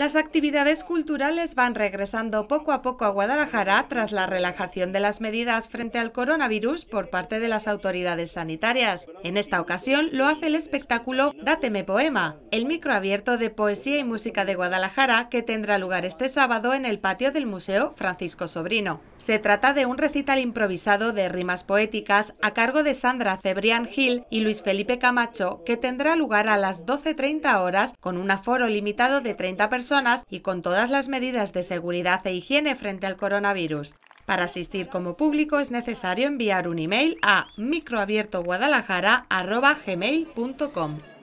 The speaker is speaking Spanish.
Las actividades culturales van regresando poco a poco a Guadalajara tras la relajación de las medidas frente al coronavirus por parte de las autoridades sanitarias. En esta ocasión lo hace el espectáculo Dáteme Poema, el microabierto de poesía y música de Guadalajara que tendrá lugar este sábado en el patio del Museo Francisco Sobrino. Se trata de un recital improvisado de rimas poéticas a cargo de Sandra Cebrián Gil y Luis Felipe Camacho que tendrá lugar a las 12.30 horas con un aforo limitado de 30 personas y con todas las medidas de seguridad e higiene frente al coronavirus. Para asistir como público es necesario enviar un email a microabiertoguadalajara.gmail.com.